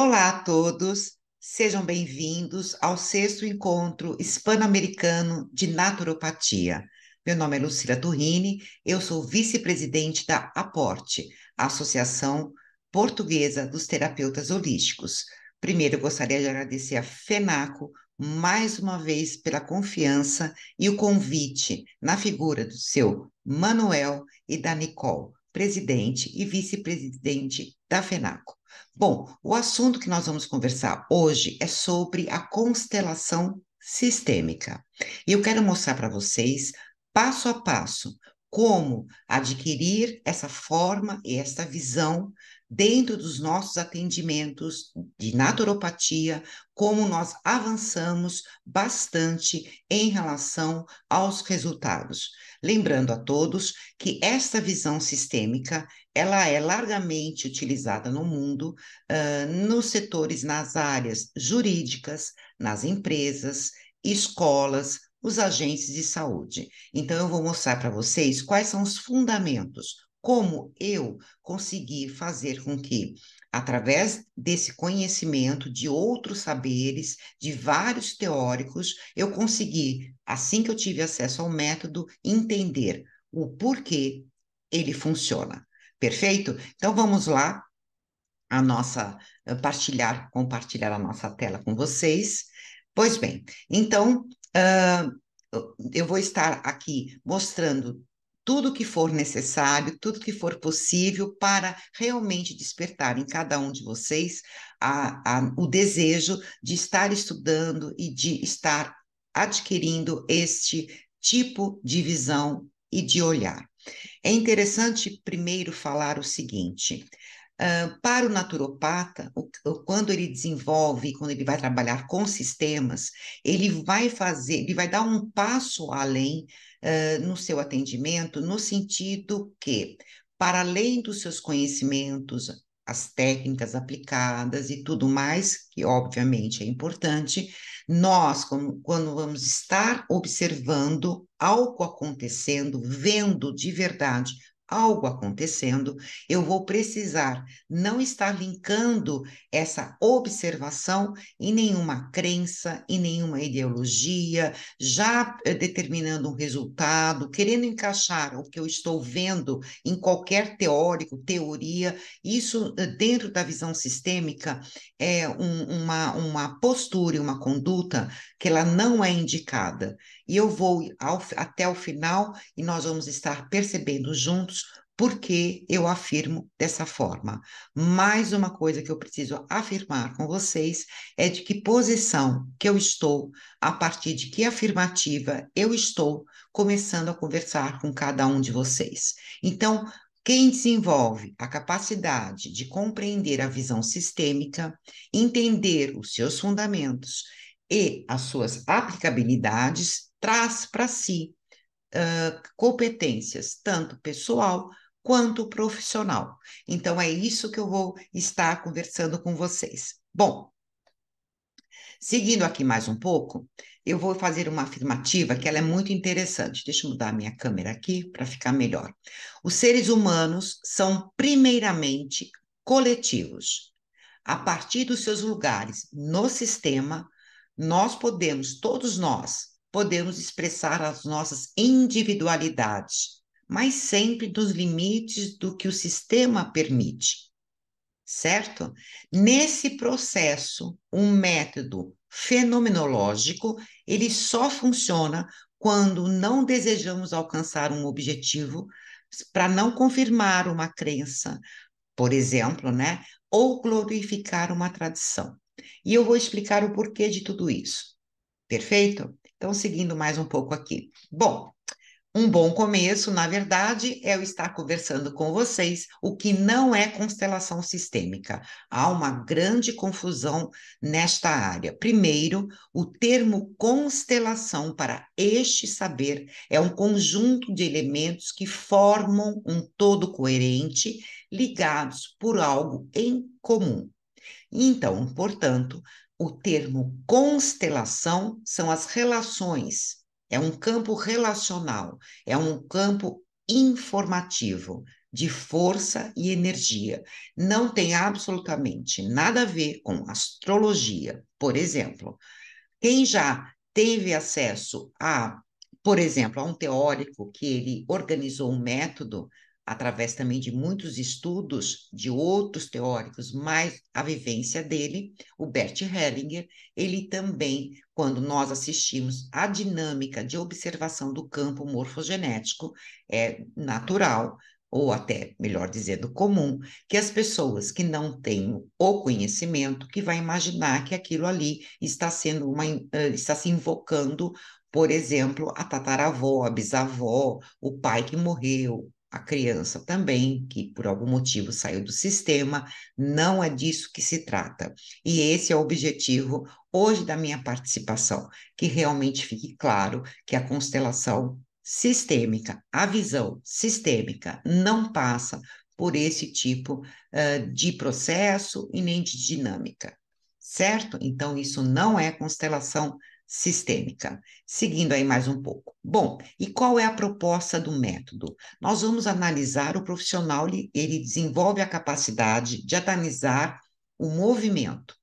Olá a todos, sejam bem-vindos ao sexto encontro hispano-americano de naturopatia. Meu nome é Lucila Turrini, eu sou vice-presidente da APORTE, Associação Portuguesa dos Terapeutas Holísticos. Primeiro, eu gostaria de agradecer a FENACO mais uma vez pela confiança e o convite na figura do seu Manuel e da Nicole, presidente e vice-presidente da FENACO. Bom, o assunto que nós vamos conversar hoje é sobre a constelação sistêmica. E eu quero mostrar para vocês, passo a passo, como adquirir essa forma e essa visão dentro dos nossos atendimentos de naturopatia, como nós avançamos bastante em relação aos resultados. Lembrando a todos que esta visão sistêmica ela é largamente utilizada no mundo, uh, nos setores, nas áreas jurídicas, nas empresas, escolas, os agentes de saúde. Então, eu vou mostrar para vocês quais são os fundamentos, como eu conseguir fazer com que, através desse conhecimento de outros saberes, de vários teóricos, eu consegui, assim que eu tive acesso ao método, entender o porquê ele funciona. Perfeito? Então vamos lá a nossa eh, partilhar, compartilhar a nossa tela com vocês. Pois bem, então uh, eu vou estar aqui mostrando tudo que for necessário, tudo que for possível para realmente despertar em cada um de vocês a, a, o desejo de estar estudando e de estar adquirindo este tipo de visão e de olhar. É interessante primeiro falar o seguinte: Uh, para o naturopata, o, o, quando ele desenvolve, quando ele vai trabalhar com sistemas, ele vai fazer, ele vai dar um passo além eh, no seu atendimento, no sentido que, para além dos seus conhecimentos, as técnicas aplicadas e tudo mais, que obviamente é importante, nós, como, quando vamos estar observando algo acontecendo, vendo de verdade algo acontecendo, eu vou precisar não estar linkando essa observação em nenhuma crença, em nenhuma ideologia, já eh, determinando um resultado, querendo encaixar o que eu estou vendo em qualquer teórico, teoria. Isso, eh, dentro da visão sistêmica, é um, uma, uma postura e uma conduta que ela não é indicada e eu vou ao, até o final e nós vamos estar percebendo juntos por que eu afirmo dessa forma. Mais uma coisa que eu preciso afirmar com vocês é de que posição que eu estou, a partir de que afirmativa eu estou começando a conversar com cada um de vocês. Então, quem desenvolve a capacidade de compreender a visão sistêmica, entender os seus fundamentos e as suas aplicabilidades traz para si uh, competências, tanto pessoal quanto profissional. Então, é isso que eu vou estar conversando com vocês. Bom, seguindo aqui mais um pouco, eu vou fazer uma afirmativa que ela é muito interessante. Deixa eu mudar minha câmera aqui para ficar melhor. Os seres humanos são primeiramente coletivos. A partir dos seus lugares no sistema, nós podemos, todos nós, podemos expressar as nossas individualidades, mas sempre nos limites do que o sistema permite. Certo? Nesse processo, um método fenomenológico, ele só funciona quando não desejamos alcançar um objetivo para não confirmar uma crença, por exemplo, né? Ou glorificar uma tradição. E eu vou explicar o porquê de tudo isso. Perfeito? Então, seguindo mais um pouco aqui. Bom, um bom começo, na verdade, é eu estar conversando com vocês o que não é constelação sistêmica. Há uma grande confusão nesta área. Primeiro, o termo constelação para este saber é um conjunto de elementos que formam um todo coerente, ligados por algo em comum. Então, portanto, o termo constelação são as relações, é um campo relacional, é um campo informativo, de força e energia. Não tem absolutamente nada a ver com astrologia. Por exemplo, quem já teve acesso a, por exemplo, a um teórico que ele organizou um método através também de muitos estudos de outros teóricos, mas a vivência dele, o Bert Hellinger, ele também, quando nós assistimos à dinâmica de observação do campo morfogenético, é natural, ou até, melhor dizendo, comum, que as pessoas que não têm o conhecimento, que vai imaginar que aquilo ali está sendo uma, eh, está se invocando, por exemplo, a tataravó, a bisavó, o pai que morreu, a criança também, que por algum motivo saiu do sistema, não é disso que se trata. E esse é o objetivo hoje da minha participação, que realmente fique claro que a constelação sistêmica, a visão sistêmica, não passa por esse tipo uh, de processo e nem de dinâmica, certo? Então, isso não é constelação sistêmica. Seguindo aí mais um pouco. Bom, e qual é a proposta do método? Nós vamos analisar o profissional, ele desenvolve a capacidade de analisar o movimento,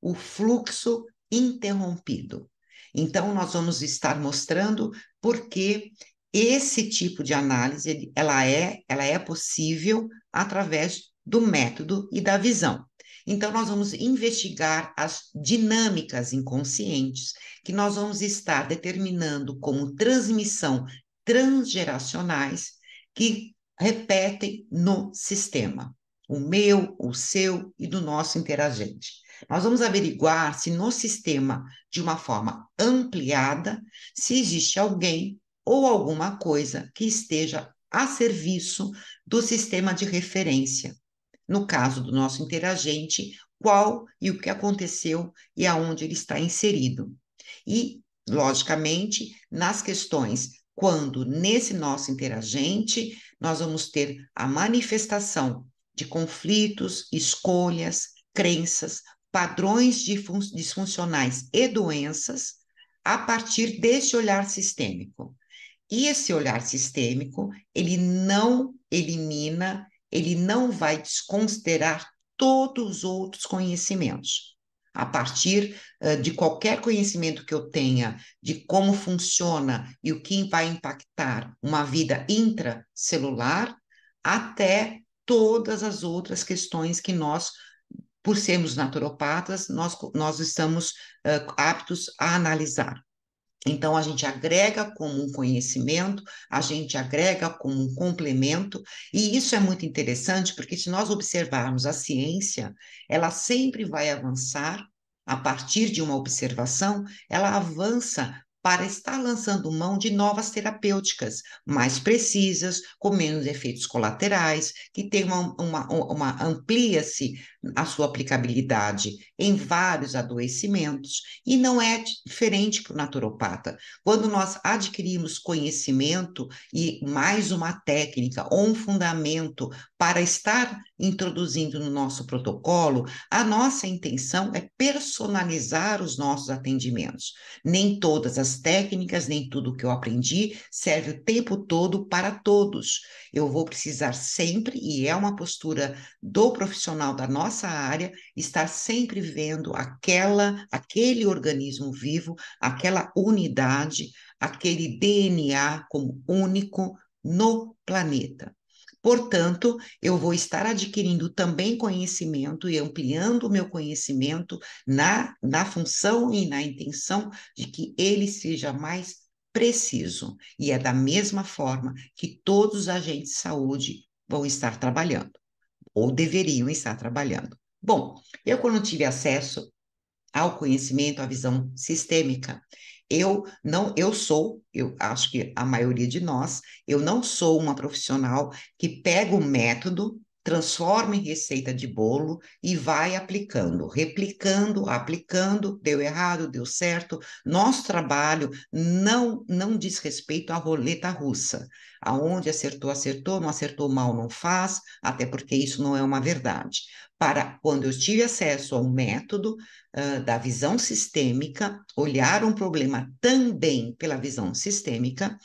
o fluxo interrompido. Então, nós vamos estar mostrando por que esse tipo de análise ela é, ela é possível através do método e da visão. Então, nós vamos investigar as dinâmicas inconscientes que nós vamos estar determinando como transmissão transgeracionais que repetem no sistema, o meu, o seu e do nosso interagente. Nós vamos averiguar se no sistema, de uma forma ampliada, se existe alguém ou alguma coisa que esteja a serviço do sistema de referência, no caso do nosso interagente, qual e o que aconteceu e aonde ele está inserido. E, logicamente, nas questões quando nesse nosso interagente nós vamos ter a manifestação de conflitos, escolhas, crenças, padrões disfuncionais e doenças a partir desse olhar sistêmico. E esse olhar sistêmico, ele não elimina ele não vai desconsiderar todos os outros conhecimentos. A partir uh, de qualquer conhecimento que eu tenha de como funciona e o que vai impactar uma vida intracelular, até todas as outras questões que nós, por sermos naturopatas, nós, nós estamos uh, aptos a analisar. Então, a gente agrega como um conhecimento, a gente agrega como um complemento, e isso é muito interessante, porque se nós observarmos a ciência, ela sempre vai avançar a partir de uma observação, ela avança para estar lançando mão de novas terapêuticas mais precisas, com menos efeitos colaterais, que tem uma, uma, uma amplia-se a sua aplicabilidade em vários adoecimentos e não é diferente para o naturopata. Quando nós adquirimos conhecimento e mais uma técnica ou um fundamento para estar introduzindo no nosso protocolo, a nossa intenção é personalizar os nossos atendimentos. Nem todas as técnicas, nem tudo que eu aprendi serve o tempo todo para todos. Eu vou precisar sempre, e é uma postura do profissional da nossa área, estar sempre vendo aquela, aquele organismo vivo, aquela unidade, aquele DNA como único no planeta. Portanto, eu vou estar adquirindo também conhecimento e ampliando o meu conhecimento na, na função e na intenção de que ele seja mais preciso. E é da mesma forma que todos os agentes de saúde vão estar trabalhando, ou deveriam estar trabalhando. Bom, eu, quando tive acesso ao conhecimento, à visão sistêmica, eu não, eu sou, eu acho que a maioria de nós, eu não sou uma profissional que pega o método transforma em receita de bolo e vai aplicando, replicando, aplicando, deu errado, deu certo. Nosso trabalho não não diz respeito à roleta russa, aonde acertou, acertou, não acertou mal, não faz, até porque isso não é uma verdade. Para quando eu tive acesso ao método uh, da visão sistêmica, olhar um problema também pela visão sistêmica,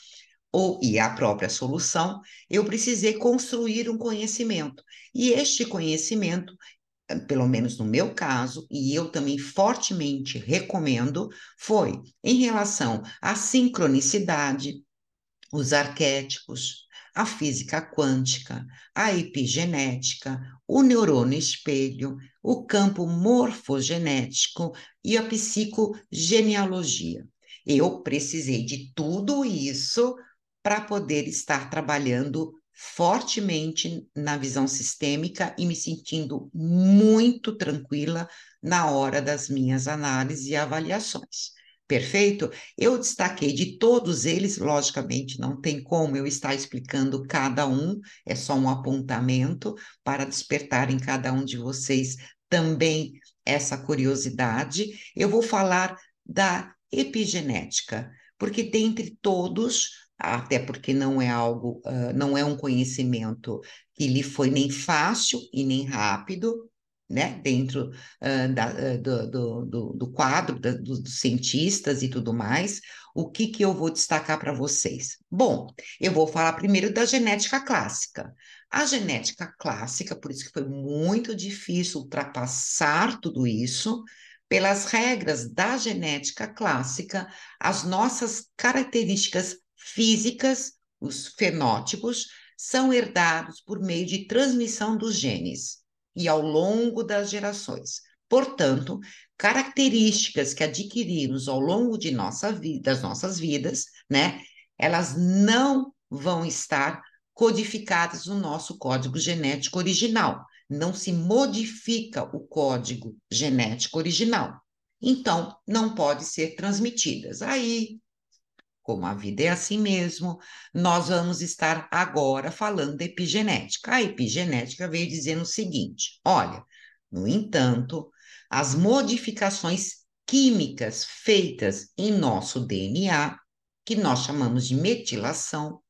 ou e a própria solução, eu precisei construir um conhecimento. E este conhecimento, pelo menos no meu caso, e eu também fortemente recomendo, foi em relação à sincronicidade, os arquétipos, a física quântica, a epigenética, o neurônio espelho, o campo morfogenético e a psicogenealogia. Eu precisei de tudo isso para poder estar trabalhando fortemente na visão sistêmica e me sentindo muito tranquila na hora das minhas análises e avaliações. Perfeito? Eu destaquei de todos eles, logicamente, não tem como eu estar explicando cada um, é só um apontamento para despertar em cada um de vocês também essa curiosidade. Eu vou falar da epigenética, porque dentre todos até porque não é algo, uh, não é um conhecimento que lhe foi nem fácil e nem rápido, né, dentro uh, da, uh, do, do, do, quadro da, do, dos cientistas e tudo mais, o que, que eu vou destacar para vocês? Bom, eu vou falar primeiro da genética clássica. A genética clássica, por isso que foi muito difícil ultrapassar tudo isso, pelas regras da genética clássica, as nossas características físicas, os fenótipos, são herdados por meio de transmissão dos genes e ao longo das gerações. Portanto, características que adquirimos ao longo de nossa vida, das nossas vidas, né, elas não vão estar codificadas no nosso código genético original. Não se modifica o código genético original. Então, não pode ser transmitidas. Aí como a vida é assim mesmo, nós vamos estar agora falando da epigenética. A epigenética veio dizendo o seguinte: olha, no entanto, as modificações químicas feitas em nosso DNA, que nós chamamos de metilação,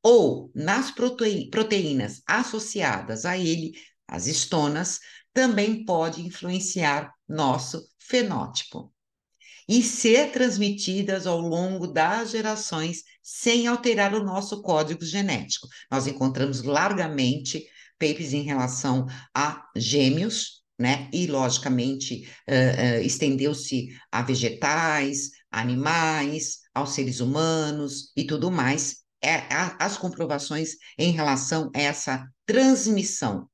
ou nas proteínas associadas a ele, as estonas, também pode influenciar nosso fenótipo e ser transmitidas ao longo das gerações sem alterar o nosso código genético. Nós encontramos largamente papers em relação a gêmeos, né? E, logicamente, uh, uh, estendeu-se a vegetais, animais, aos seres humanos e tudo mais. É, a, as comprovações em relação a essa transmissão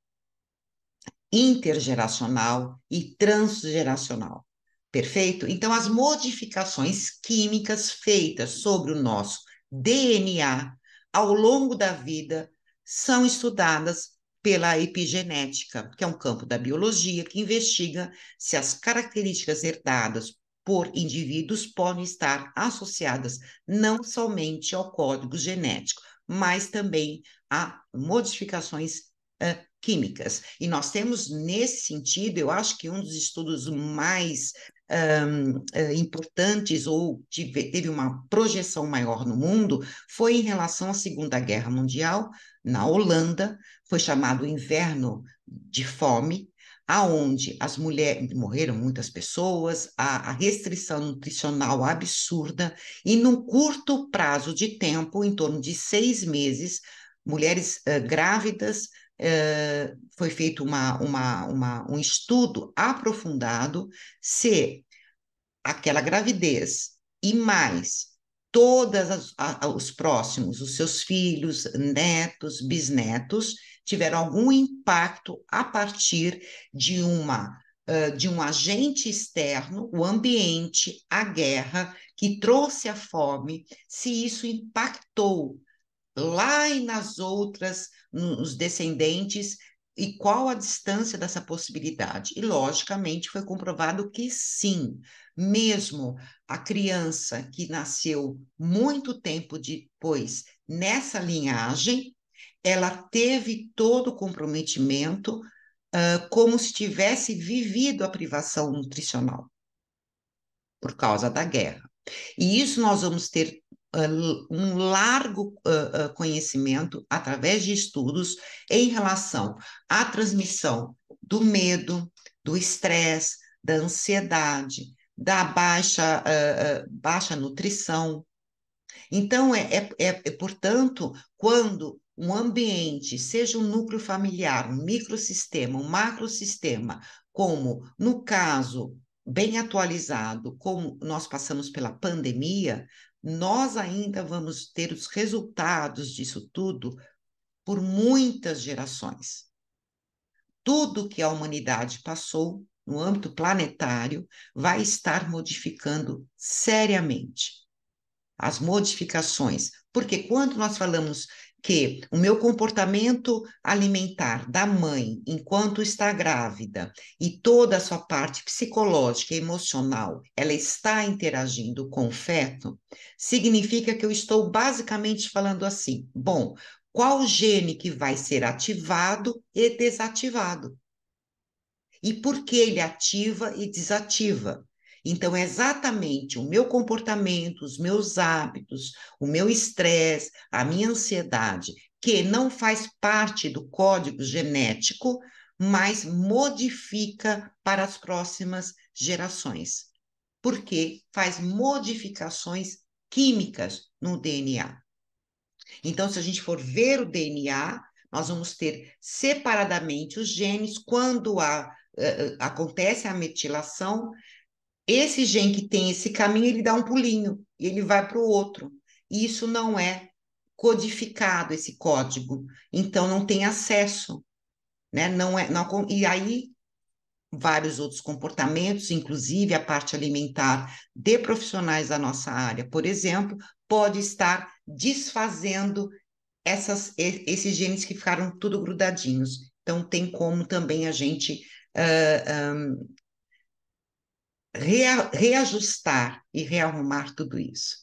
intergeracional e transgeracional. Perfeito? Então, as modificações químicas feitas sobre o nosso DNA ao longo da vida são estudadas pela epigenética, que é um campo da biologia que investiga se as características herdadas por indivíduos podem estar associadas não somente ao código genético, mas também a modificações uh, químicas. E nós temos, nesse sentido, eu acho que um dos estudos mais um, eh, importantes ou tive, teve uma projeção maior no mundo foi em relação à Segunda Guerra Mundial, na Holanda, foi chamado inverno de fome, aonde as mulheres morreram muitas pessoas, a, a, restrição nutricional absurda e num curto prazo de tempo, em torno de seis meses, mulheres uh, grávidas eh, foi feito uma, uma, uma, um estudo aprofundado se aquela gravidez e mais todos os próximos, os seus filhos, netos, bisnetos, tiveram algum impacto a partir de uma eh, de um agente externo, o ambiente, a guerra que trouxe a fome, se isso impactou lá e nas outras, nos descendentes, e qual a distância dessa possibilidade? E, logicamente, foi comprovado que sim, mesmo a criança que nasceu muito tempo depois nessa linhagem, ela teve todo o comprometimento, uh, como se tivesse vivido a privação nutricional, por causa da guerra. E isso nós vamos ter um largo conhecimento através de estudos em relação à transmissão do medo, do estresse, da ansiedade, da baixa, baixa nutrição. Então, é, é, é, é, portanto, quando um ambiente, seja um núcleo familiar, um microsistema, um macrosistema, como no caso bem atualizado como nós passamos pela pandemia, nós ainda vamos ter os resultados disso tudo por muitas gerações. Tudo que a humanidade passou no âmbito planetário vai estar modificando seriamente as modificações, porque quando nós falamos que o meu comportamento alimentar da mãe enquanto está grávida e toda a sua parte psicológica e emocional, ela está interagindo com o feto, significa que eu estou basicamente falando assim: bom, qual gene que vai ser ativado e desativado? E por que ele ativa e desativa? Então, é exatamente o meu comportamento, os meus hábitos, o meu estresse, a minha ansiedade, que não faz parte do código genético, mas modifica para as próximas gerações. Porque faz modificações químicas no DNA. Então, se a gente for ver o DNA, nós vamos ter separadamente os genes quando uh, acontece a metilação, esse gen que tem esse caminho, ele dá um pulinho e ele vai para o outro. E isso não é codificado, esse código. Então, não tem acesso. Né? Não é, não, e aí, vários outros comportamentos, inclusive a parte alimentar de profissionais da nossa área, por exemplo, pode estar desfazendo essas, esses genes que ficaram tudo grudadinhos. Então, tem como também a gente uh, ah, um, ah, rea reajustar e rearrumar tudo isso.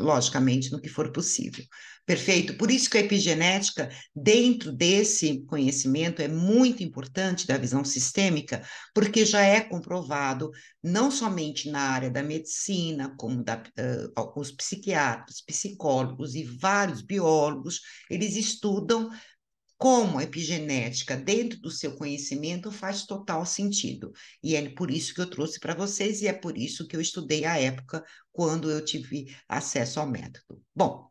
Logicamente, no que for possível. Perfeito? Por isso que a epigenética, dentro desse conhecimento, é muito importante da visão sistêmica, porque já é comprovado, não somente na área da medicina, como da, uh, os psiquiatras, psicólogos e vários biólogos, eles estudam como epigenética dentro do seu conhecimento faz total sentido. E é por isso que eu trouxe para vocês e é por isso que eu estudei a época quando eu tive acesso ao método. Bom,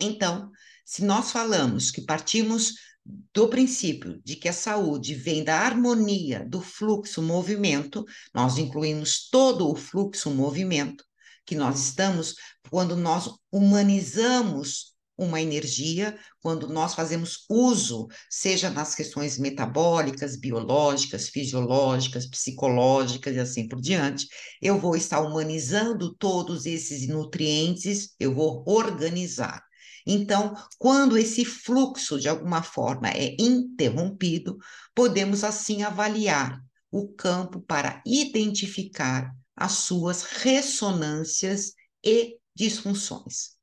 então, se nós falamos que partimos do princípio de que a saúde vem da harmonia do fluxo-movimento, nós incluímos todo o fluxo-movimento que nós estamos quando nós humanizamos uma energia quando nós fazemos uso, seja nas questões metabólicas, biológicas, fisiológicas, psicológicas e assim por diante. Eu vou estar humanizando todos esses nutrientes, eu vou organizar. Então, quando esse fluxo de alguma forma é interrompido, podemos assim avaliar o campo para identificar as suas ressonâncias e disfunções.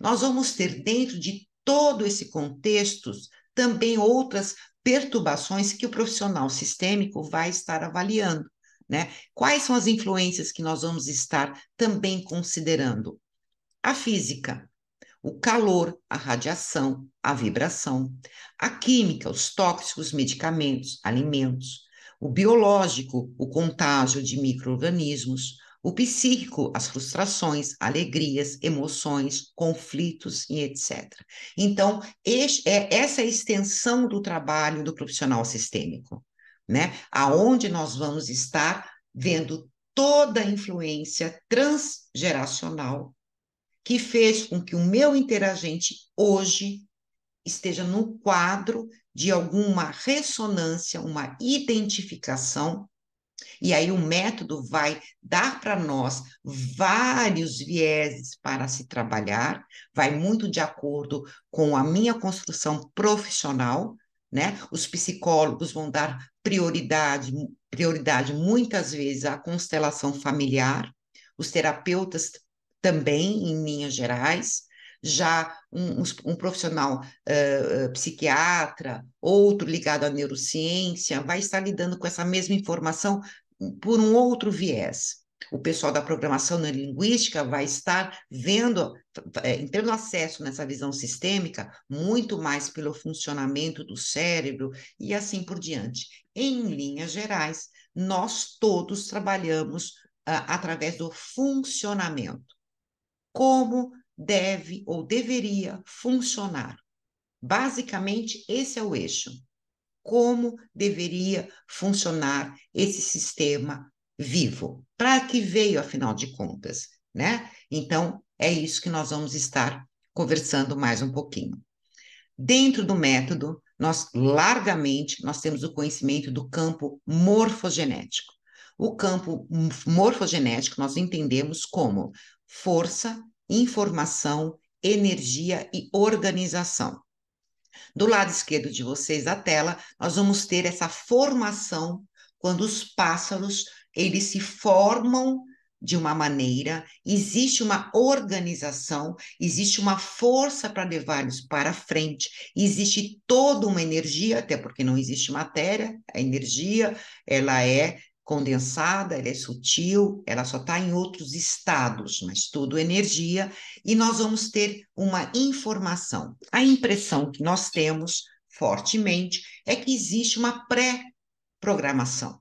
Nós vamos ter dentro de todo esse contexto também outras perturbações que o profissional sistêmico vai estar avaliando. Né? Quais são as influências que nós vamos estar também considerando? A física, o calor, a radiação, a vibração, a química, os tóxicos, medicamentos, alimentos, o biológico, o contágio de micro-organismos, o psíquico, as frustrações, alegrias, emoções, conflitos e etc. Então, este, é essa é a extensão do trabalho do profissional sistêmico, né? Aonde nós vamos estar vendo toda a influência transgeracional que fez com que o meu interagente hoje esteja no quadro de alguma ressonância, uma identificação e aí o método vai dar para nós vários vieses para se trabalhar, vai muito de acordo com a minha construção profissional, né? Os psicólogos vão dar prioridade, prioridade muitas vezes à constelação familiar, os terapeutas também, em linhas gerais, já um, um profissional uh, psiquiatra, outro ligado à neurociência, vai estar lidando com essa mesma informação por um outro viés. O pessoal da programação neurolinguística vai estar vendo, é, tendo acesso nessa visão sistêmica, muito mais pelo funcionamento do cérebro e assim por diante. Em linhas gerais, nós todos trabalhamos ah, através do funcionamento. Como deve ou deveria funcionar. Basicamente, esse é o eixo. Como deveria funcionar esse sistema vivo? Para que veio, afinal de contas, né? Então, é isso que nós vamos estar conversando mais um pouquinho. Dentro do método, nós largamente nós temos o conhecimento do campo morfogenético. O campo morfogenético nós entendemos como força informação, energia e organização. Do lado esquerdo de vocês da tela, nós vamos ter essa formação quando os pássaros eles se formam de uma maneira, existe uma organização, existe uma força para levá-los para frente, existe toda uma energia, até porque não existe matéria, a energia ela é condensada, ela é sutil, ela só está em outros estados, mas tudo energia, e nós vamos ter uma informação. A impressão que nós temos fortemente é que existe uma pré-programação.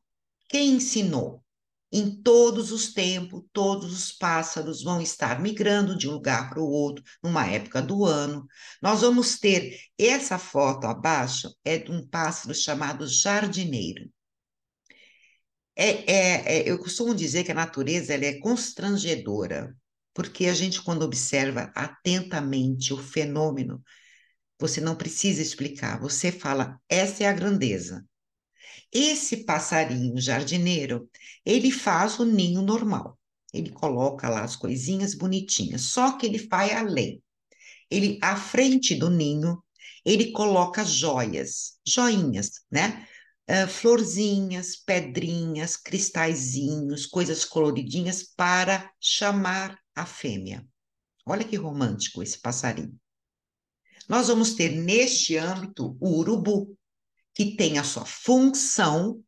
Quem ensinou? Em todos os tempos, todos os pássaros vão estar migrando de um lugar para o outro, numa época do ano. Nós vamos ter essa foto abaixo, é de um pássaro chamado jardineiro. É, é, é, eu costumo dizer que a natureza ela é constrangedora, porque a gente, quando observa atentamente o fenômeno, você não precisa explicar, você fala, essa é a grandeza. Esse passarinho jardineiro, ele faz o ninho normal. Ele coloca lá as coisinhas bonitinhas, só que ele vai além. Ele, à frente do ninho, ele coloca joias, joinhas, né? Ah, florzinhas, pedrinhas, cristalzinhos, coisas coloridinhas para chamar a fêmea. Olha que romântico esse passarinho. Nós vamos ter neste âmbito o urubu, que tem a sua função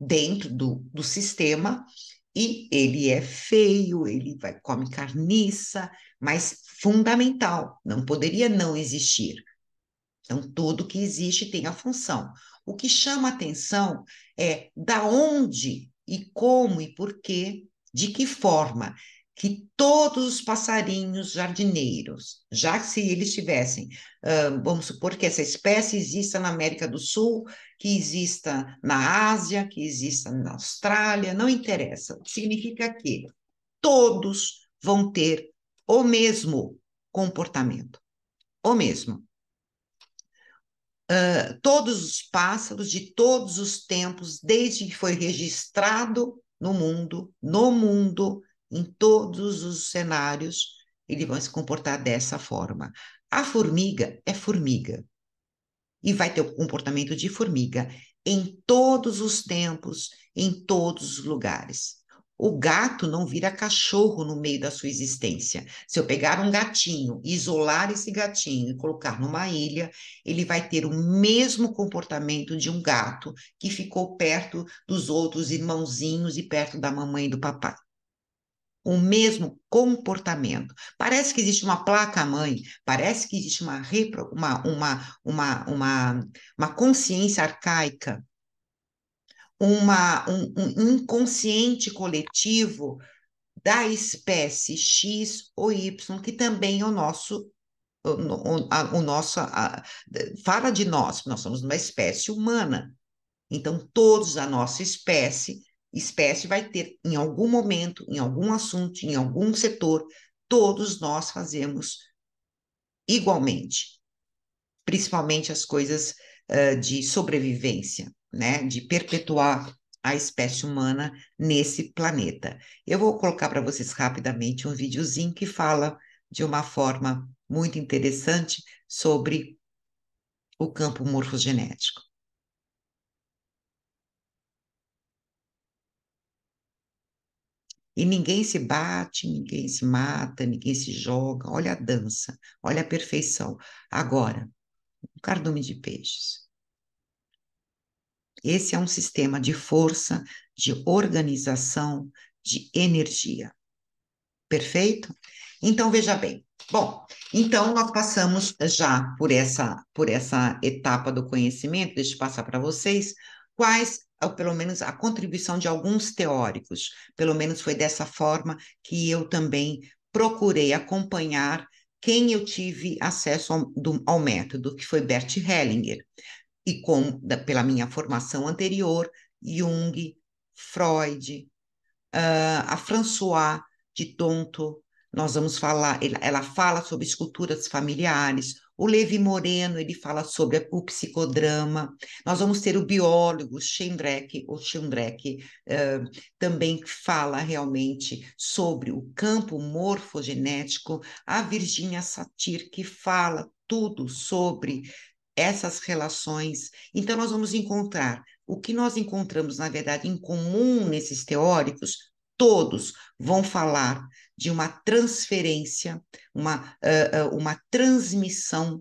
dentro do, do sistema e ele é feio, ele vai, come carniça, mas fundamental, não poderia não existir. Então, tudo que existe tem a função. O que chama atenção é da onde e como e por quê, de que forma que todos os passarinhos jardineiros, já que se eles tivessem, vamos supor que essa espécie exista na América do Sul, que exista na Ásia, que exista na Austrália, não interessa. Significa que todos vão ter o mesmo comportamento, o mesmo uh, todos os pássaros de todos os tempos, desde que foi registrado no mundo, no mundo, em todos os cenários, eles vão se comportar dessa forma. A formiga é formiga e vai ter o comportamento de formiga em todos os tempos, em todos os lugares. O gato não vira cachorro no meio da sua existência. Se eu pegar um gatinho, isolar esse gatinho e colocar numa ilha, ele vai ter o mesmo comportamento de um gato que ficou perto dos outros irmãozinhos e perto da mamãe e do papai. O mesmo comportamento. Parece que existe uma placa-mãe, parece que existe uma, uma, uma, uma, uma consciência arcaica uma, um, um inconsciente coletivo da espécie X ou Y, que também é o nosso o, o nosso a, fala de nós, nós somos uma espécie humana. Então todos a nossa espécie, espécie vai ter em algum momento, em algum assunto, em algum setor, todos nós fazemos igualmente, principalmente as coisas uh, de sobrevivência né, de perpetuar a espécie humana nesse planeta. Eu vou colocar para vocês rapidamente um videozinho que fala de uma forma muito interessante sobre o campo morfogenético. E ninguém se bate, ninguém se mata, ninguém se joga. Olha a dança, olha a perfeição. Agora, um cardume de peixes esse é um sistema de força, de organização, de energia. Perfeito? Então veja bem. Bom, então nós passamos já por essa por essa etapa do conhecimento. Deixa eu passar para vocês quais ou pelo menos a contribuição de alguns teóricos. Pelo menos foi dessa forma que eu também procurei acompanhar quem eu tive acesso ao, do, ao método, que foi Bert Hellinger e com, da, pela minha formação anterior, Jung, Freud, uh, a François de Tonto, nós vamos falar, ela fala sobre esculturas familiares, o Levi Moreno, ele fala sobre o psicodrama, nós vamos ter o biólogo Schindreck o Schindreck uh, ah, também fala realmente sobre o campo morfogenético, a Virginia Satir, que fala tudo sobre essas relações. Então, nós vamos encontrar o que nós encontramos, na verdade, em comum nesses teóricos. Todos vão falar de uma transferência, uma, uh, uh, uma transmissão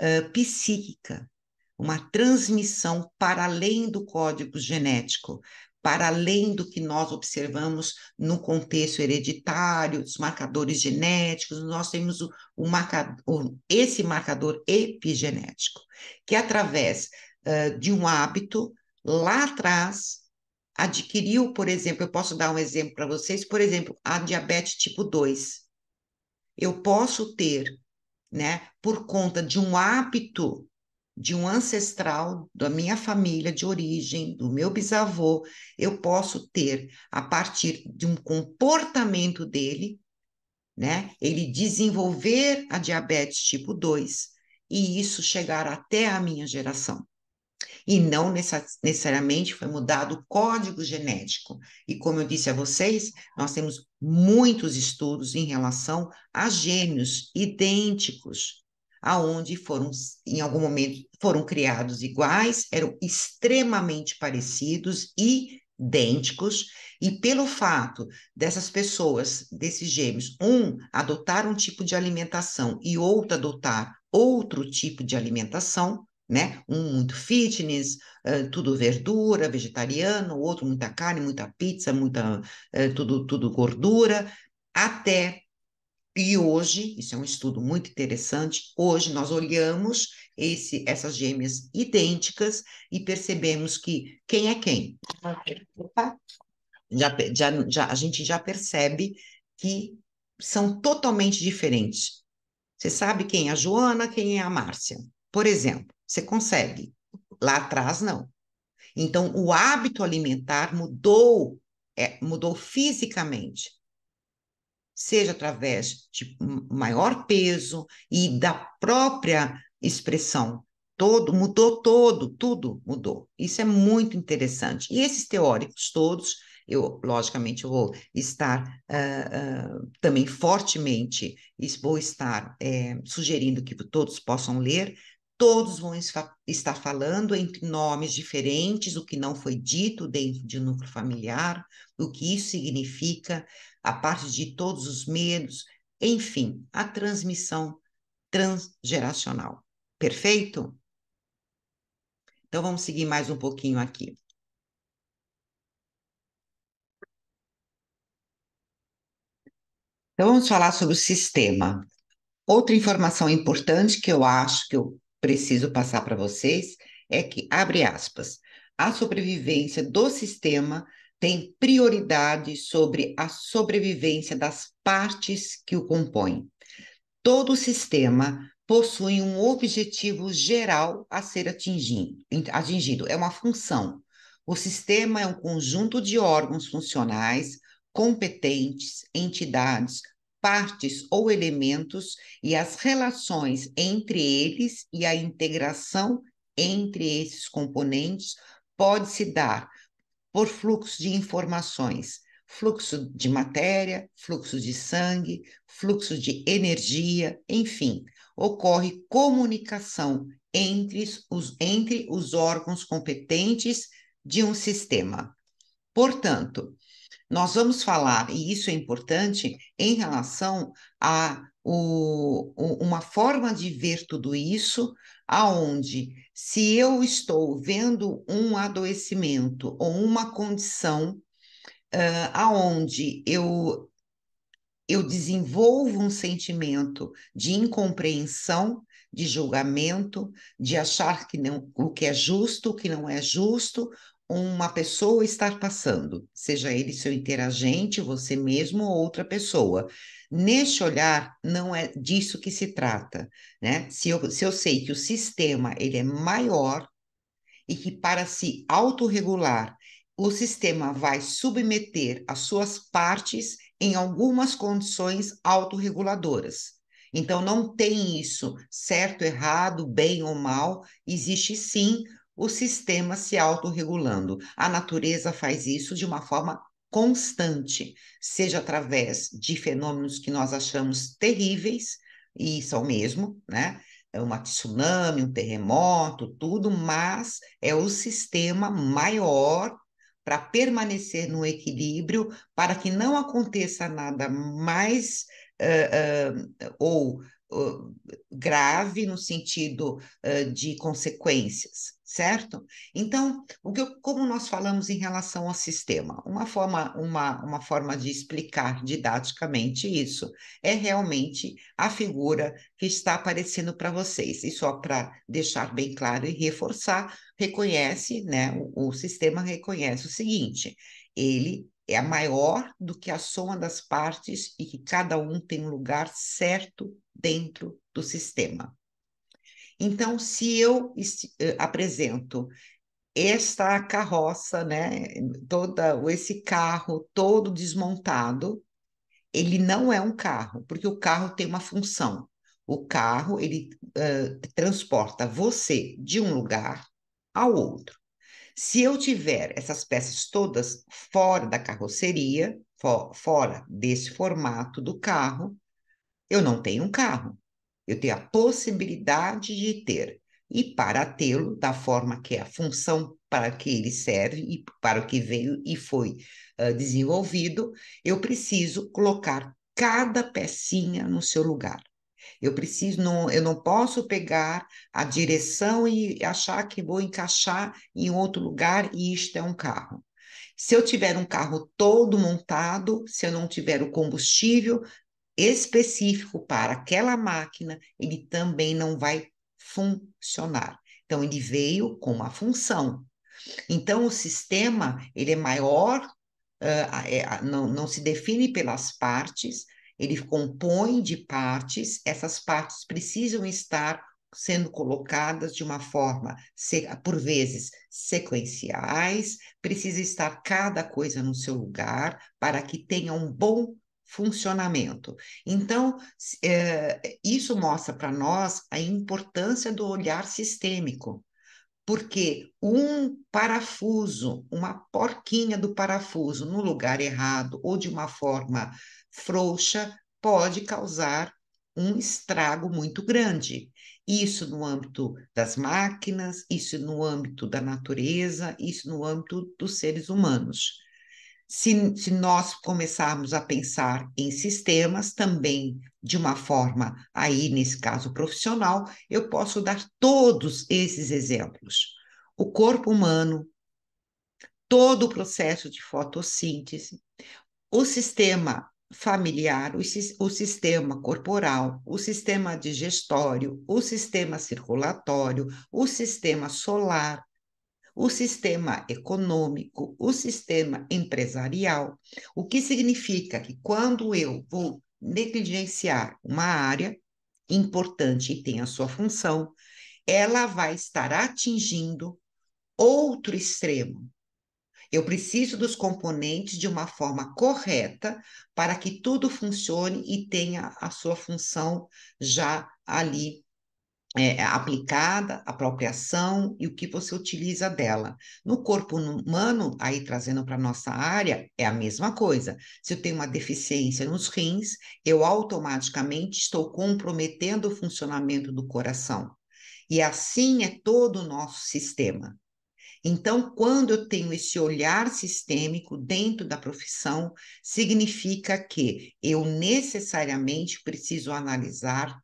uh, psíquica, uma transmissão para além do código genético, para além do que nós observamos no contexto hereditário, dos marcadores genéticos, nós temos o, o marcador, esse marcador epigenético, que através uh, de um hábito lá atrás adquiriu, por exemplo, eu posso dar um exemplo para vocês, por exemplo, a diabetes tipo 2. Eu posso ter, né, por conta de um hábito de um ancestral da minha família de origem, do meu bisavô, eu posso ter a partir de um comportamento dele, né? Ele desenvolver a diabetes tipo 2 e isso chegar até a minha geração. E não necessariamente foi mudado o código genético. E como eu disse a vocês, nós temos muitos estudos em relação a gênios idênticos aonde foram, em algum momento, foram criados iguais, eram extremamente parecidos, idênticos, e pelo fato dessas pessoas, desses gêmeos, um adotar um tipo de alimentação e outro adotar outro tipo de alimentação, né? Um muito fitness, uh, tudo verdura, vegetariano, outro muita carne, muita pizza, muita uh, tudo tudo gordura, até e hoje, isso é um estudo muito interessante, hoje nós olhamos esse, essas gêmeas idênticas e percebemos que quem é quem. Opa. Já, já, já, a gente já percebe que são totalmente diferentes. Você sabe quem é a Joana, quem é a Márcia, por exemplo. Você consegue. Lá atrás, não. Então, o hábito alimentar mudou, é, mudou fisicamente seja através de maior peso e da própria expressão. Todo, mudou todo, tudo mudou. Isso é muito interessante. E esses teóricos todos, eu, logicamente, vou estar uh, uh, também fortemente, vou estar uh, sugerindo que todos possam ler, todos vão estar falando entre nomes diferentes, o que não foi dito dentro de um núcleo familiar, o que isso significa, a parte de todos os medos, enfim, a transmissão transgeracional. Perfeito? Então vamos seguir mais um pouquinho aqui. Então vamos falar sobre o sistema. Outra informação importante que eu acho que eu preciso passar para vocês é que, abre aspas, a sobrevivência do sistema tem prioridade sobre a sobrevivência das partes que o compõem. Todo sistema possui um objetivo geral a ser atingido, é uma função. O sistema é um conjunto de órgãos funcionais, competentes, entidades, partes ou elementos e as relações entre eles e a integração entre esses componentes pode se dar por fluxo de informações, fluxo de matéria, fluxo de sangue, fluxo de energia, enfim, ocorre comunicação entre os, entre os órgãos competentes de um sistema. Portanto, nós vamos falar, e isso é importante, em relação a o, uma forma de ver tudo isso, aonde se eu estou vendo um adoecimento ou uma condição uh, aonde eu eu desenvolvo um sentimento de incompreensão, de julgamento, de achar que não, o que é justo, o que não é justo, uma pessoa estar passando, seja ele seu interagente, você mesmo ou outra pessoa. Neste olhar, não é disso que se trata, né? Se eu, se eu sei que o sistema ele é maior e que para se autorregular, o sistema vai submeter as suas partes em algumas condições autorreguladoras. Então, não tem isso certo, errado, bem ou mal, existe sim o sistema se autorregulando. A natureza faz isso de uma forma constante, seja através de fenômenos que nós achamos terríveis, e são é mesmo, né? É uma tsunami, um terremoto, tudo, mas é o sistema maior para permanecer no equilíbrio, para que não aconteça nada mais uh, uh, ou uh, grave no sentido de consequências certo? Então, o que eu, como nós falamos em relação ao sistema, uma forma, uma, uma forma de explicar didaticamente isso é realmente a figura que está aparecendo para vocês. E só para deixar bem claro e reforçar, reconhece, né? O, o sistema reconhece o seguinte: ele é maior do que a soma das partes e que cada um tem um lugar certo dentro do sistema. Então, se eu eh, apresento esta carroça, né, toda esse carro todo desmontado, ele não é um carro, porque o carro tem uma função. O carro ele uh, transporta você de um lugar ao outro. Se eu tiver essas peças todas fora da carroceria, for, fora desse formato do carro, eu não tenho um carro eu tenho a possibilidade de ter. E para tê-lo, da forma que é a função para que ele serve e para o que veio e foi uh, desenvolvido, eu preciso colocar cada pecinha no seu lugar. Eu preciso, não, eu não posso pegar a direção e achar que vou encaixar em outro lugar e isto é um carro. Se eu tiver um carro todo montado, se eu não tiver o combustível, específico para aquela máquina, ele também não vai funcionar. Então, ele veio com uma função. Então, o sistema, ele é maior, uh, é, não, não se define pelas partes, ele compõe de partes, essas partes precisam estar sendo colocadas de uma forma, por vezes, sequenciais, precisa estar cada coisa no seu lugar para que tenha um bom funcionamento. Então, é, isso mostra para nós a importância do olhar sistêmico, porque um parafuso, uma porquinha do parafuso no lugar errado ou de uma forma frouxa pode causar um estrago muito grande. Isso no âmbito das máquinas, isso no âmbito da natureza, isso no âmbito dos seres humanos se, se nós começarmos a pensar em sistemas também de uma forma, aí nesse caso profissional, eu posso dar todos esses exemplos. O corpo humano, todo o processo de fotossíntese, o sistema familiar, o, o, sistema corporal, o sistema digestório, o sistema circulatório, o sistema solar, o sistema econômico, o sistema empresarial, o que significa que quando eu vou negligenciar uma área importante e tem a sua função, ela vai estar atingindo outro extremo. Eu preciso dos componentes de uma forma correta para que tudo funcione e tenha a sua função já ali é, é, aplicada, ação e o que você utiliza dela. No corpo humano, aí trazendo para nossa área, é a mesma coisa. Se eu tenho uma deficiência nos rins, eu automaticamente estou comprometendo o funcionamento do coração. E assim é todo o nosso sistema. Então, quando eu tenho esse olhar sistêmico dentro da profissão, significa que eu necessariamente preciso analisar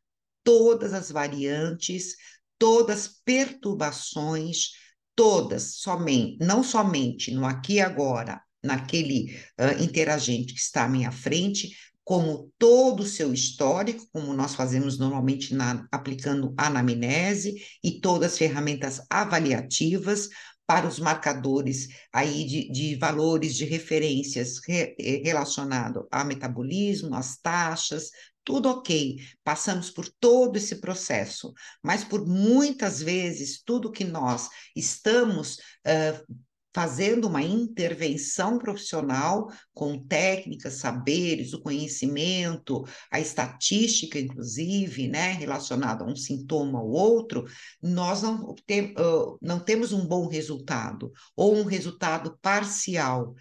todas as variantes, todas perturbações, todas somente, não somente no aqui e agora, naquele uh, interagente que está à minha frente, como todo o seu histórico, como nós fazemos normalmente na, aplicando anamnese e todas as ferramentas avaliativas para os marcadores aí de, de valores de referências re, eh, relacionado ao metabolismo, às taxas, tudo ok, passamos por todo esse processo, mas por muitas vezes tudo que nós estamos uh, fazendo uma intervenção profissional com técnicas, saberes, o conhecimento, a estatística, inclusive, né, relacionada a um sintoma ou outro, nós não, obtem, uh, não temos um bom resultado ou um resultado parcial.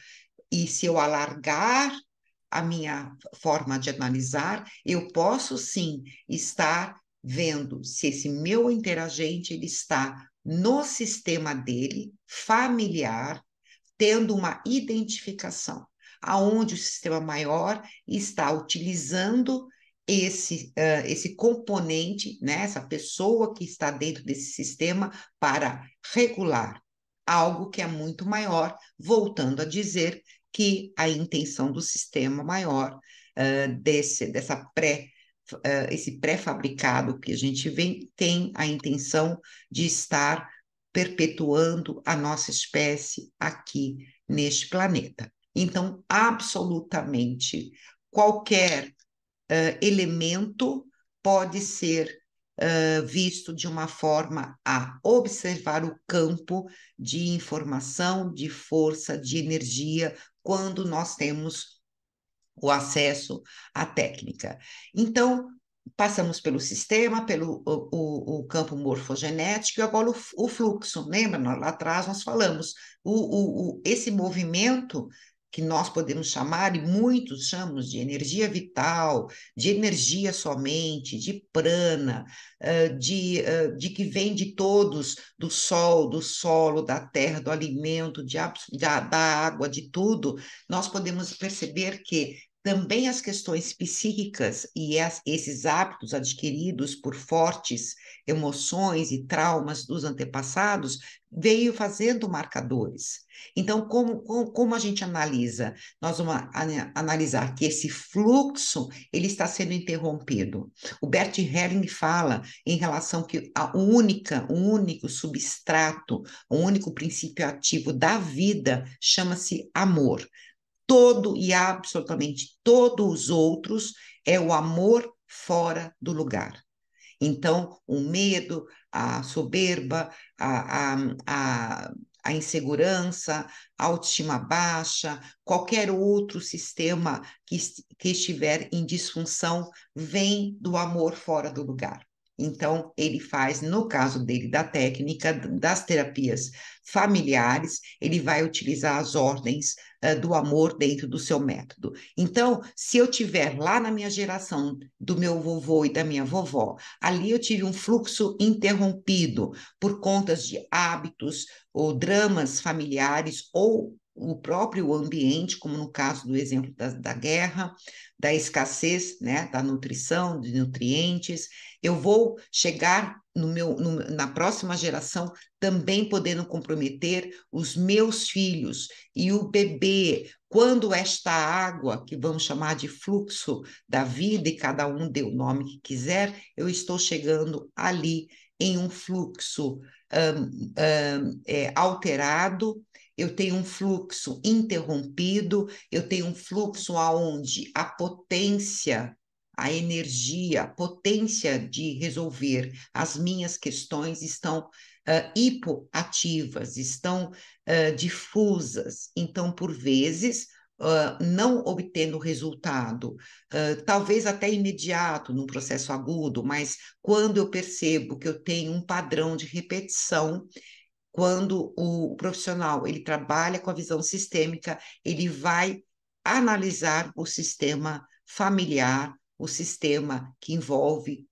E se eu alargar a minha forma de analisar, eu posso sim estar vendo se esse meu interagente ele está no sistema dele, familiar, tendo uma identificação, aonde o sistema maior está utilizando esse, uh, esse componente, né, essa pessoa que está dentro desse sistema para regular algo que é muito maior, voltando a dizer que a intenção do sistema maior uh, desse, dessa pré uh, esse pré-fabricado que a gente vem tem a intenção de estar perpetuando a nossa espécie aqui neste planeta. Então, absolutamente qualquer uh, elemento pode ser uh, visto de uma forma a observar o campo de informação, de força, de energia quando nós temos o acesso à técnica. Então, passamos pelo sistema, pelo o, o campo morfogenético e agora o, o, fluxo. Lembra? Lá atrás nós falamos, o, o, esse movimento que nós podemos chamar, e muitos chamamos de energia vital, de energia somente, de prana, de, de que vem de todos, do sol, do solo, da terra, do alimento, de, da, da água, de tudo, nós podemos perceber que também as questões psíquicas e as, esses hábitos adquiridos por fortes emoções e traumas dos antepassados veio fazendo marcadores. Então, como, como, como a gente analisa? Nós vamos analisar que esse fluxo ele está sendo interrompido. O Bert Helling fala em relação que a única, o único substrato, o único princípio ativo da vida chama-se amor todo e absolutamente todos os outros é o amor fora do lugar. Então, o medo, a soberba, a, a, a, a insegurança, a autoestima baixa, qualquer outro sistema que, que estiver em disfunção, vem do amor fora do lugar. Então, ele faz, no caso dele, da técnica das terapias familiares, ele vai utilizar as ordens uh, do amor dentro do seu método. Então, se eu tiver lá na minha geração do meu vovô e da minha vovó, ali eu tive um fluxo interrompido por contas de hábitos ou dramas familiares ou o próprio ambiente, como no caso do exemplo da, da guerra, da escassez né, da nutrição, de nutrientes. Eu vou chegar no meu, no, na próxima geração também podendo comprometer os meus filhos e o bebê. Quando esta água, que vamos chamar de fluxo da vida, e cada um dê o nome que quiser, eu estou chegando ali em um fluxo um, um, é, alterado eu tenho um fluxo interrompido, eu tenho um fluxo aonde a potência, a energia, a potência de resolver as minhas questões estão uh, hipoativas, estão uh, difusas. Então, por vezes, Uh, não obtendo resultado, uh, talvez até imediato, num processo agudo, mas quando eu percebo que eu tenho um padrão de repetição, quando o profissional ele trabalha com a visão sistêmica, ele vai analisar o sistema familiar, o sistema que envolve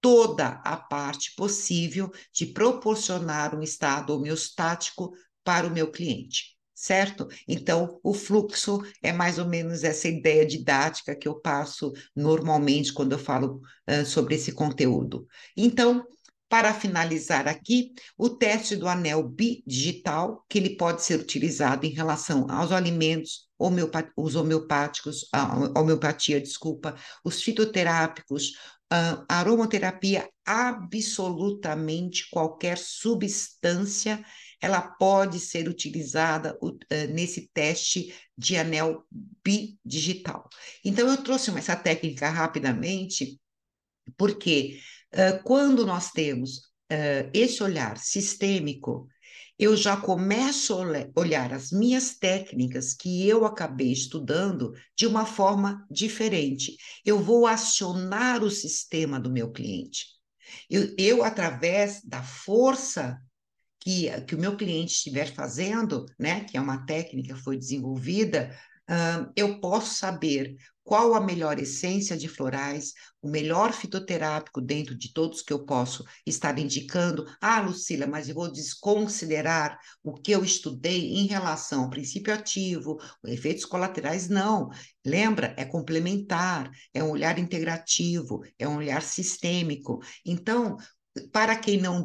toda a parte possível de proporcionar um estado homeostático para o meu cliente, certo? Então, o fluxo é mais ou menos essa ideia didática que eu passo normalmente quando eu falo uh, sobre esse conteúdo. Então, para finalizar aqui, o teste do anel bidigital, que ele pode ser utilizado em relação aos alimentos, homeopat os homeopáticos, a homeopatia, desculpa, os fitoterápicos, a aromaterapia, absolutamente qualquer substância, ela pode ser utilizada nesse teste de anel bidigital. Então, eu trouxe essa técnica rapidamente porque uh, ah, quando nós temos uh, esse olhar sistêmico, eu já começo a olhar as minhas técnicas que eu acabei estudando de uma forma diferente. Eu vou acionar o sistema do meu cliente. Eu, eu através da força que, que o meu cliente estiver fazendo, né, que é uma técnica que foi desenvolvida eu posso saber qual a melhor essência de florais, o melhor fitoterápico dentro de todos que eu posso estar indicando. Ah, Lucila, mas eu vou desconsiderar o que eu estudei em relação ao princípio ativo, efeitos colaterais. Não. Lembra? É complementar, é um olhar integrativo, é um olhar sistêmico. Então, para quem não,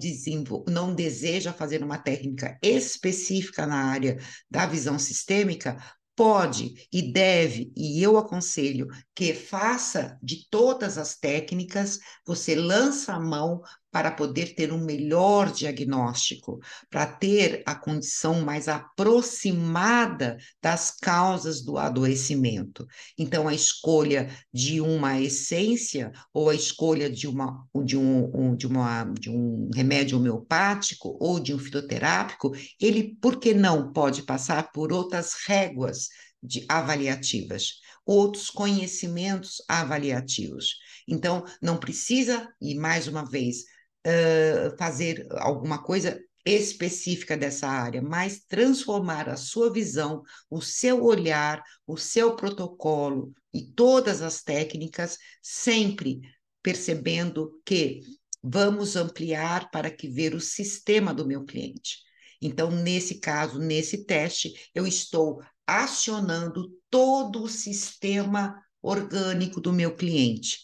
não deseja fazer uma técnica específica na área da visão sistêmica, pode e deve, e eu aconselho que faça de todas as técnicas, você lança a mão para poder ter um melhor diagnóstico, para ter a condição mais aproximada das causas do adoecimento. Então, a escolha de uma essência ou a escolha de, uma, de, um, de, uma, de um remédio homeopático ou de um fitoterápico, ele, por que não, pode passar por outras réguas de avaliativas, outros conhecimentos avaliativos. Então, não precisa, e mais uma vez, eh, fazer alguma coisa específica dessa área, mas transformar a sua visão, o seu olhar, o seu protocolo e todas as técnicas, sempre percebendo que vamos ampliar para que ver o sistema do meu cliente. Então, nesse caso, nesse teste, eu estou acionando todo o sistema orgânico do meu cliente.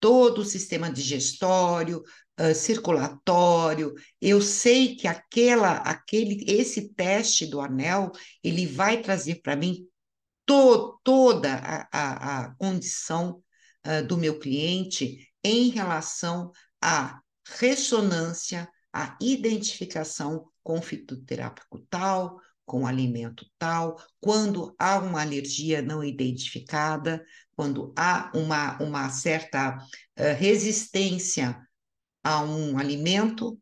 Todo o sistema digestório, circulatório. Eu sei que aquela, aquele, esse teste do anel, ele vai trazer para mim to, toda a, a, a condição uh, do meu cliente em relação à ressonância, à identificação com fitoterápico tal, com alimento tal, quando há uma alergia não identificada, quando há uma, uma certa uh, resistência a um alimento,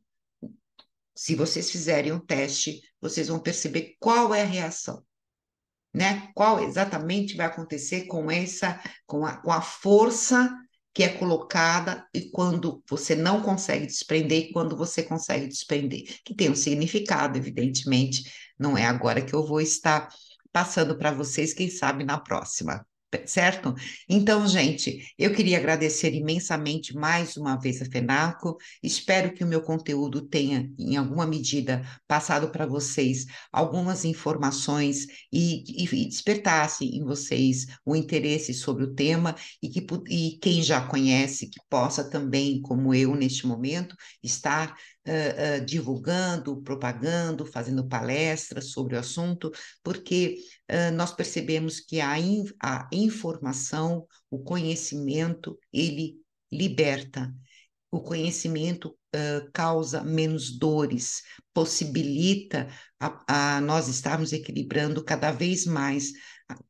se vocês fizerem um teste, vocês vão perceber qual é a reação, né? Qual exatamente vai acontecer com essa, com a, com a força que é colocada e quando você não consegue desprender e quando você consegue desprender, que tem um significado, evidentemente, não é agora que eu vou estar passando para vocês, quem sabe na próxima certo? Então, gente, eu queria agradecer imensamente mais uma vez a FENACO. Espero que o meu conteúdo tenha, em alguma medida, passado para vocês algumas informações e, e, e, despertasse em vocês o interesse sobre o tema e que e quem já conhece, que possa também, como eu neste momento, estar uh, uh, divulgando, propagando, fazendo palestras sobre o assunto, porque uh, nós percebemos que a, in, a informação, o conhecimento, ele liberta. O conhecimento Uh, causa menos dores, possibilita a, a, nós estarmos equilibrando cada vez mais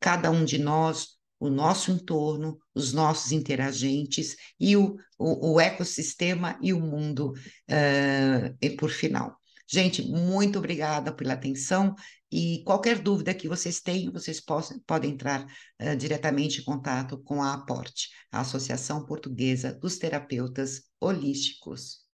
cada um de nós o nosso entorno, os nossos interagentes e o, o, o ecossistema e o mundo uh, e por final. Gente, muito obrigada pela atenção e qualquer dúvida que vocês tenham, vocês possam, podem entrar uh, diretamente em contato com a APORTE, a Associação Portuguesa dos Terapeutas Holísticos.